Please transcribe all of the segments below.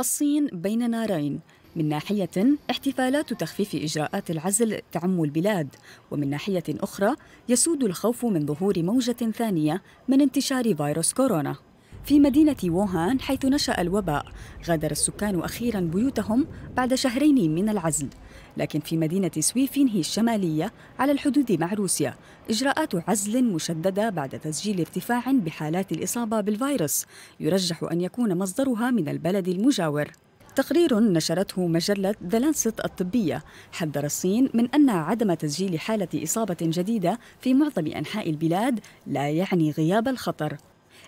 الصين بين نارين من ناحية احتفالات تخفيف إجراءات العزل تعم البلاد ومن ناحية أخرى يسود الخوف من ظهور موجة ثانية من انتشار فيروس كورونا في مدينة ووهان حيث نشأ الوباء غادر السكان أخيرا بيوتهم بعد شهرين من العزل لكن في مدينة سويفينهي الشمالية على الحدود مع روسيا إجراءات عزل مشددة بعد تسجيل ارتفاع بحالات الإصابة بالفيروس يرجح أن يكون مصدرها من البلد المجاور تقرير نشرته مجلة ذا لانست الطبية حذر الصين من أن عدم تسجيل حالة إصابة جديدة في معظم أنحاء البلاد لا يعني غياب الخطر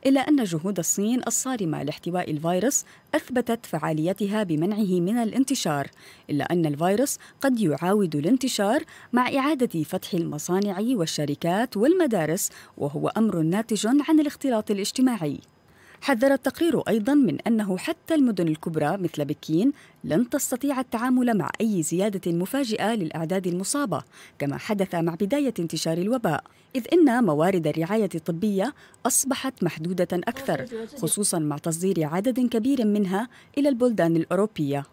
إلا أن جهود الصين الصارمة لاحتواء الفيروس أثبتت فعاليتها بمنعه من الانتشار إلا أن الفيروس قد يعاود الانتشار مع إعادة فتح المصانع والشركات والمدارس وهو أمر ناتج عن الاختلاط الاجتماعي حذر التقرير أيضا من أنه حتى المدن الكبرى مثل بكين لن تستطيع التعامل مع أي زيادة مفاجئة للأعداد المصابة كما حدث مع بداية انتشار الوباء إذ إن موارد الرعاية الطبية أصبحت محدودة أكثر خصوصا مع تصدير عدد كبير منها إلى البلدان الأوروبية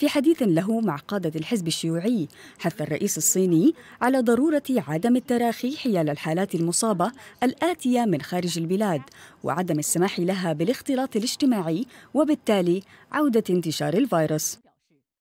في حديث له مع قادة الحزب الشيوعي حث الرئيس الصيني على ضرورة عدم التراخي حيال الحالات المصابة الآتية من خارج البلاد وعدم السماح لها بالاختلاط الاجتماعي وبالتالي عودة انتشار الفيروس